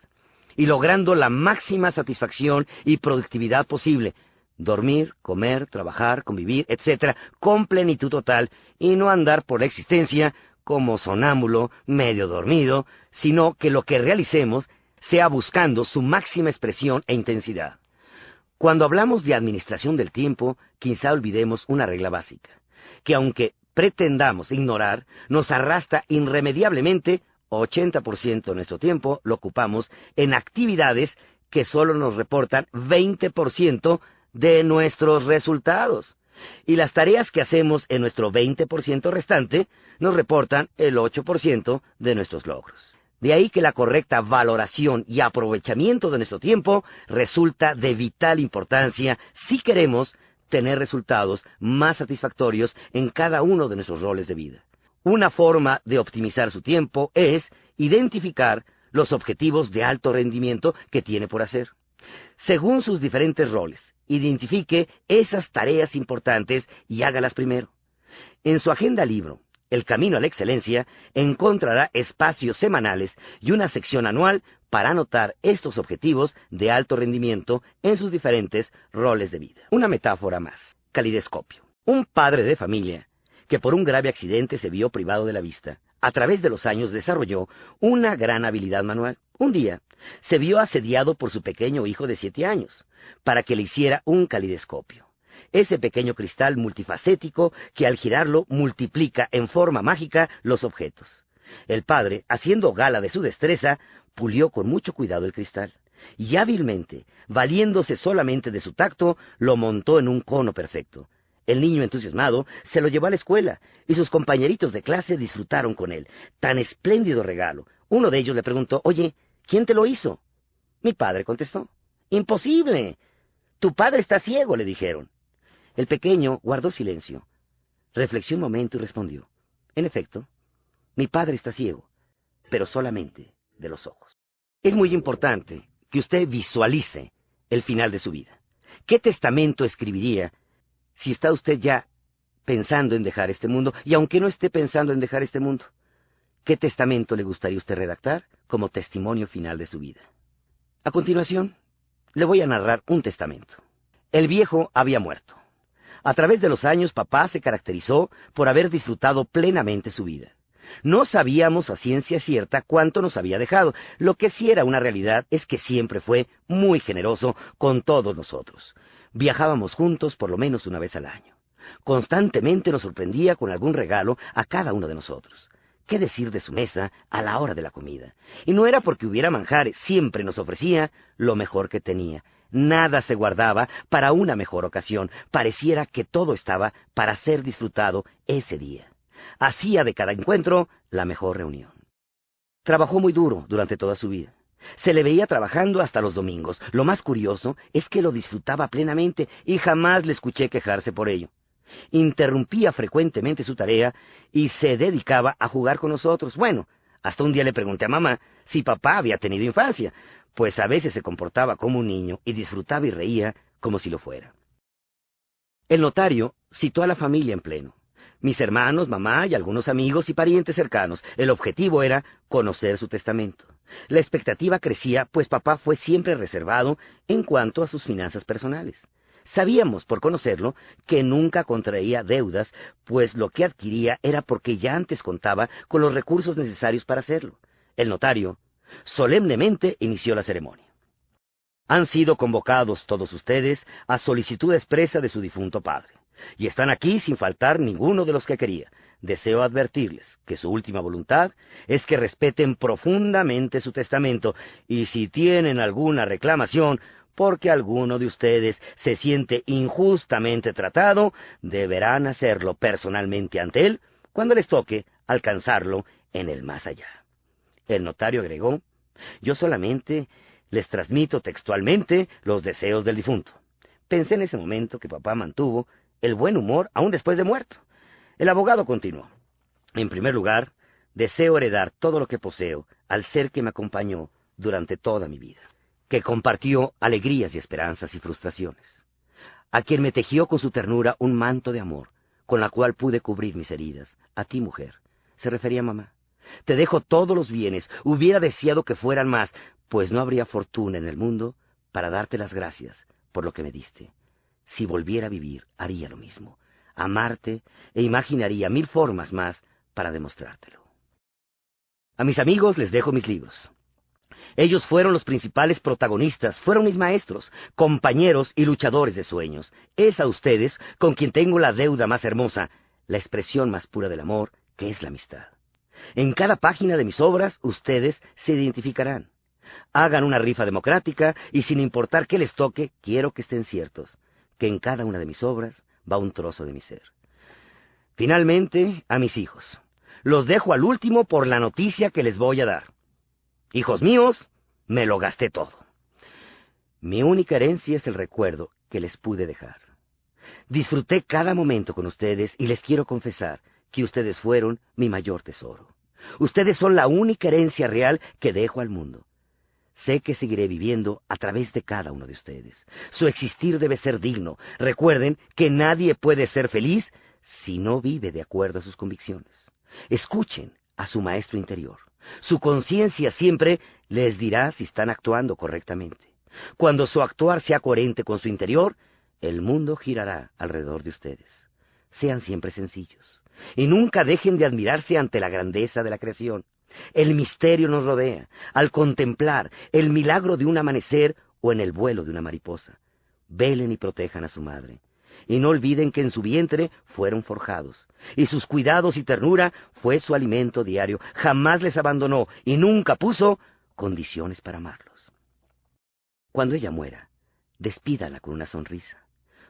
y logrando la máxima satisfacción y productividad posible, dormir, comer, trabajar, convivir, etcétera, con plenitud total y no andar por la existencia como sonámbulo, medio dormido, sino que lo que realicemos sea buscando su máxima expresión e intensidad. Cuando hablamos de administración del tiempo, quizá olvidemos una regla básica, que aunque pretendamos ignorar, nos arrastra irremediablemente 80% de nuestro tiempo lo ocupamos en actividades que solo nos reportan 20% de nuestros resultados. Y las tareas que hacemos en nuestro 20% restante nos reportan el 8% de nuestros logros. De ahí que la correcta valoración y aprovechamiento de nuestro tiempo resulta de vital importancia si queremos tener resultados más satisfactorios en cada uno de nuestros roles de vida. Una forma de optimizar su tiempo es identificar los objetivos de alto rendimiento que tiene por hacer. Según sus diferentes roles, identifique esas tareas importantes y hágalas primero. En su agenda libro, el Camino a la Excelencia encontrará espacios semanales y una sección anual para anotar estos objetivos de alto rendimiento en sus diferentes roles de vida. Una metáfora más, calidescopio. Un padre de familia que por un grave accidente se vio privado de la vista, a través de los años desarrolló una gran habilidad manual. Un día se vio asediado por su pequeño hijo de siete años para que le hiciera un calidescopio ese pequeño cristal multifacético que al girarlo multiplica en forma mágica los objetos. El padre, haciendo gala de su destreza, pulió con mucho cuidado el cristal, y hábilmente, valiéndose solamente de su tacto, lo montó en un cono perfecto. El niño entusiasmado se lo llevó a la escuela, y sus compañeritos de clase disfrutaron con él. Tan espléndido regalo. Uno de ellos le preguntó, Oye, ¿quién te lo hizo? Mi padre contestó, Imposible. Tu padre está ciego, le dijeron. El pequeño guardó silencio. Reflexionó un momento y respondió. En efecto, mi padre está ciego, pero solamente de los ojos. Es muy importante que usted visualice el final de su vida. ¿Qué testamento escribiría si está usted ya pensando en dejar este mundo? Y aunque no esté pensando en dejar este mundo, ¿qué testamento le gustaría usted redactar como testimonio final de su vida? A continuación, le voy a narrar un testamento. El viejo había muerto. A través de los años, papá se caracterizó por haber disfrutado plenamente su vida. No sabíamos a ciencia cierta cuánto nos había dejado. Lo que sí era una realidad es que siempre fue muy generoso con todos nosotros. Viajábamos juntos por lo menos una vez al año. Constantemente nos sorprendía con algún regalo a cada uno de nosotros. ¿Qué decir de su mesa a la hora de la comida? Y no era porque hubiera manjares, siempre nos ofrecía lo mejor que tenía. Nada se guardaba para una mejor ocasión. Pareciera que todo estaba para ser disfrutado ese día. Hacía de cada encuentro la mejor reunión. Trabajó muy duro durante toda su vida. Se le veía trabajando hasta los domingos. Lo más curioso es que lo disfrutaba plenamente y jamás le escuché quejarse por ello. Interrumpía frecuentemente su tarea y se dedicaba a jugar con nosotros. Bueno, hasta un día le pregunté a mamá si papá había tenido infancia, pues a veces se comportaba como un niño y disfrutaba y reía como si lo fuera. El notario citó a la familia en pleno. Mis hermanos, mamá y algunos amigos y parientes cercanos. El objetivo era conocer su testamento. La expectativa crecía, pues papá fue siempre reservado en cuanto a sus finanzas personales. Sabíamos, por conocerlo, que nunca contraía deudas, pues lo que adquiría era porque ya antes contaba con los recursos necesarios para hacerlo. El notario solemnemente inició la ceremonia. Han sido convocados todos ustedes a solicitud expresa de su difunto padre, y están aquí sin faltar ninguno de los que quería. Deseo advertirles que su última voluntad es que respeten profundamente su testamento, y si tienen alguna reclamación, porque alguno de ustedes se siente injustamente tratado, deberán hacerlo personalmente ante él cuando les toque alcanzarlo en el más allá. El notario agregó, yo solamente les transmito textualmente los deseos del difunto. Pensé en ese momento que papá mantuvo el buen humor aún después de muerto. El abogado continuó. En primer lugar, deseo heredar todo lo que poseo al ser que me acompañó durante toda mi vida, que compartió alegrías y esperanzas y frustraciones, a quien me tejió con su ternura un manto de amor, con la cual pude cubrir mis heridas. A ti, mujer, se refería mamá. Te dejo todos los bienes. Hubiera deseado que fueran más, pues no habría fortuna en el mundo para darte las gracias por lo que me diste. Si volviera a vivir, haría lo mismo. Amarte e imaginaría mil formas más para demostrártelo. A mis amigos les dejo mis libros. Ellos fueron los principales protagonistas, fueron mis maestros, compañeros y luchadores de sueños. Es a ustedes con quien tengo la deuda más hermosa, la expresión más pura del amor, que es la amistad. En cada página de mis obras ustedes se identificarán. Hagan una rifa democrática y sin importar qué les toque, quiero que estén ciertos que en cada una de mis obras va un trozo de mi ser. Finalmente, a mis hijos. Los dejo al último por la noticia que les voy a dar. Hijos míos, me lo gasté todo. Mi única herencia es el recuerdo que les pude dejar. Disfruté cada momento con ustedes y les quiero confesar que ustedes fueron mi mayor tesoro. Ustedes son la única herencia real que dejo al mundo. Sé que seguiré viviendo a través de cada uno de ustedes. Su existir debe ser digno. Recuerden que nadie puede ser feliz si no vive de acuerdo a sus convicciones. Escuchen a su maestro interior. Su conciencia siempre les dirá si están actuando correctamente. Cuando su actuar sea coherente con su interior, el mundo girará alrededor de ustedes. Sean siempre sencillos. Y nunca dejen de admirarse ante la grandeza de la creación. El misterio nos rodea al contemplar el milagro de un amanecer o en el vuelo de una mariposa. Velen y protejan a su madre. Y no olviden que en su vientre fueron forjados, y sus cuidados y ternura fue su alimento diario. Jamás les abandonó y nunca puso condiciones para amarlos. Cuando ella muera, despídala con una sonrisa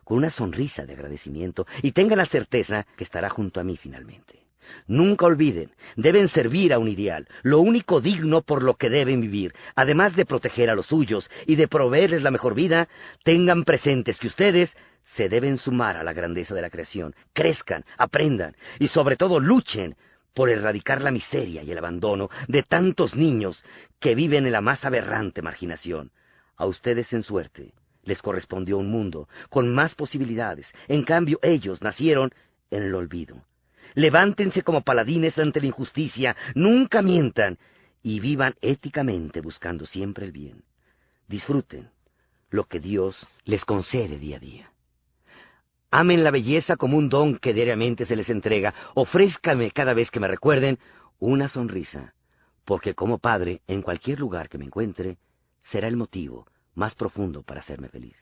con una sonrisa de agradecimiento y tengan la certeza que estará junto a mí finalmente. Nunca olviden, deben servir a un ideal, lo único digno por lo que deben vivir, además de proteger a los suyos y de proveerles la mejor vida, tengan presentes que ustedes se deben sumar a la grandeza de la creación, crezcan, aprendan y sobre todo luchen por erradicar la miseria y el abandono de tantos niños que viven en la más aberrante marginación. A ustedes en suerte les correspondió un mundo, con más posibilidades. En cambio, ellos nacieron en el olvido. Levántense como paladines ante la injusticia, nunca mientan y vivan éticamente buscando siempre el bien. Disfruten lo que Dios les concede día a día. Amen la belleza como un don que diariamente se les entrega. Ofrézcame cada vez que me recuerden una sonrisa, porque como padre, en cualquier lugar que me encuentre, será el motivo más profundo para hacerme feliz.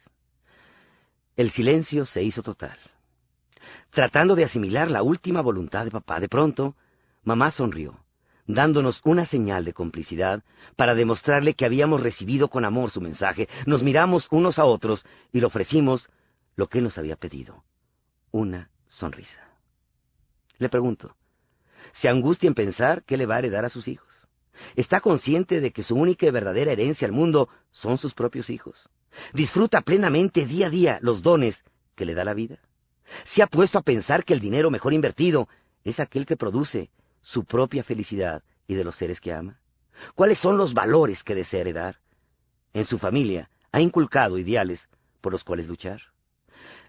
El silencio se hizo total. Tratando de asimilar la última voluntad de papá, de pronto, mamá sonrió, dándonos una señal de complicidad para demostrarle que habíamos recibido con amor su mensaje. Nos miramos unos a otros y le ofrecimos lo que nos había pedido, una sonrisa. Le pregunto, ¿se angustia en pensar qué le va a heredar a sus hijos? Está consciente de que su única y verdadera herencia al mundo son sus propios hijos. Disfruta plenamente día a día los dones que le da la vida. Se ha puesto a pensar que el dinero mejor invertido es aquel que produce su propia felicidad y de los seres que ama. ¿Cuáles son los valores que desea heredar? En su familia ha inculcado ideales por los cuales luchar.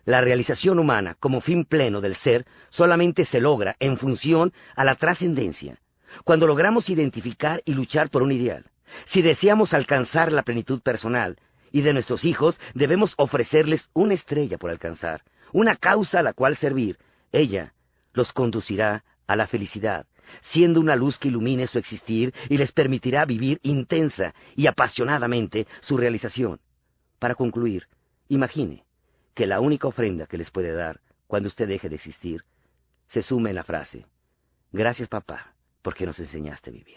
La realización humana como fin pleno del ser solamente se logra en función a la trascendencia cuando logramos identificar y luchar por un ideal, si deseamos alcanzar la plenitud personal y de nuestros hijos, debemos ofrecerles una estrella por alcanzar, una causa a la cual servir. Ella los conducirá a la felicidad, siendo una luz que ilumine su existir y les permitirá vivir intensa y apasionadamente su realización. Para concluir, imagine que la única ofrenda que les puede dar cuando usted deje de existir se suma en la frase, gracias papá, porque nos enseñaste a vivir.